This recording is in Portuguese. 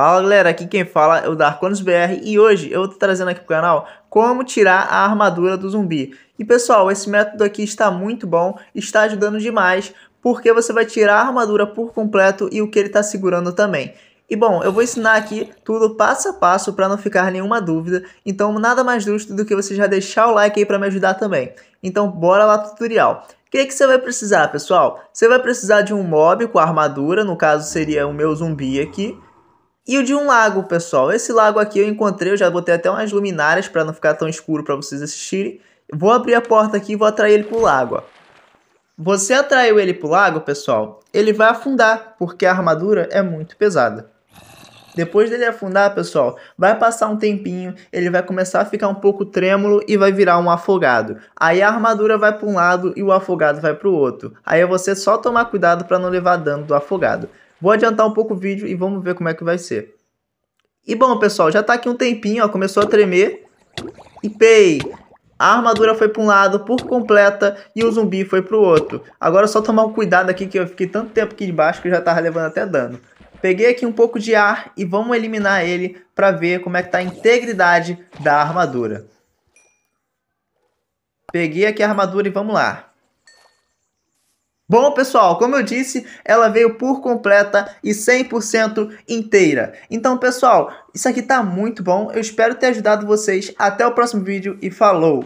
Fala galera, aqui quem fala é o Darkonos BR e hoje eu tô trazendo aqui pro canal como tirar a armadura do zumbi. E pessoal, esse método aqui está muito bom, está ajudando demais, porque você vai tirar a armadura por completo e o que ele está segurando também. E bom, eu vou ensinar aqui tudo passo a passo para não ficar nenhuma dúvida, então nada mais justo do que você já deixar o like aí para me ajudar também. Então bora lá tutorial. O que, que você vai precisar, pessoal? Você vai precisar de um mob com armadura, no caso seria o meu zumbi aqui, e o de um lago, pessoal. Esse lago aqui eu encontrei, eu já botei até umas luminárias para não ficar tão escuro para vocês assistirem. Vou abrir a porta aqui e vou atrair ele pro lago, ó. Você atraiu ele pro lago, pessoal, ele vai afundar, porque a armadura é muito pesada. Depois dele afundar, pessoal, vai passar um tempinho, ele vai começar a ficar um pouco trêmulo e vai virar um afogado. Aí a armadura vai para um lado e o afogado vai para o outro. Aí é você só tomar cuidado para não levar dano do afogado. Vou adiantar um pouco o vídeo e vamos ver como é que vai ser. E bom, pessoal, já tá aqui um tempinho, ó, começou a tremer. E pei! A armadura foi para um lado por completa e o zumbi foi para o outro. Agora é só tomar um cuidado aqui que eu fiquei tanto tempo aqui debaixo que já tava levando até dano. Peguei aqui um pouco de ar e vamos eliminar ele para ver como é que tá a integridade da armadura. Peguei aqui a armadura e vamos lá. Bom, pessoal, como eu disse, ela veio por completa e 100% inteira. Então, pessoal, isso aqui tá muito bom. Eu espero ter ajudado vocês. Até o próximo vídeo e falou!